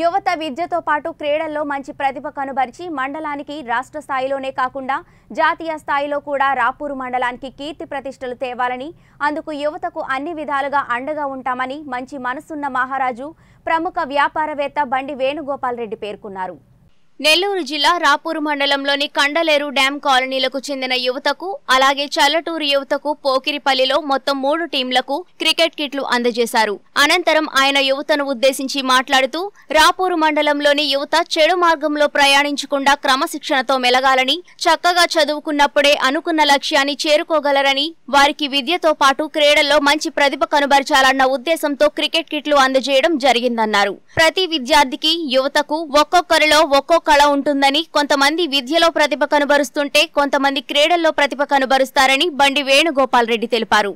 యువత విద్యతో పాటు క్రీడల్లో మంచి ప్రతిభ కనుబరిచి మండలానికి రాష్ట్ర స్థాయిలోనే కాకుండా జాతీయ స్థాయిలో కూడా రాపూరు మండలానికి కీర్తి ప్రతిష్టలు తేవాలని అందుకు యువతకు అన్ని విధాలుగా అండగా ఉంటామని మంచి మనసున్న మహారాజు ప్రముఖ వ్యాపారవేత్త బండి వేణుగోపాల్ రెడ్డి పేర్కొన్నారు నెల్లూరు జిల్లా రాపూరు మండలంలోని కండలేరు డ్యాం కాలనీలకు చెందిన యువతకు అలాగే చల్లటూరు యువతకు పోకిరిపల్లిలో మొత్తం మూడు టీంలకు క్రికెట్ కిట్లు అందజేశారు అనంతరం ఆయన యువతను ఉద్దేశించి మాట్లాడుతూ రాపూరు మండలంలోని యువత చెడు మార్గంలో ప్రయాణించకుండా క్రమశిక్షణతో మెలగాలని చక్కగా చదువుకున్నప్పుడే అనుకున్న లక్ష్యాన్ని చేరుకోగలరని వారికి విద్యతో పాటు క్రీడల్లో మంచి ప్రతిభ కనబరచాలన్న ఉద్దేశంతో క్రికెట్ కిట్లు అందజేయడం జరిగిందన్నారు ప్రతి విద్యార్థికి యువతకు ఒక్కొక్కరిలో ఒక్కొక్క కళ ఉంటుందని కొంతమంది విద్యలో ప్రతిభ కనుబరుస్తుంటే కొంతమంది క్రీడల్లో ప్రతిభ కనుబరుస్తారని బండి వేణుగోపాల్ రెడ్డి తెలిపారు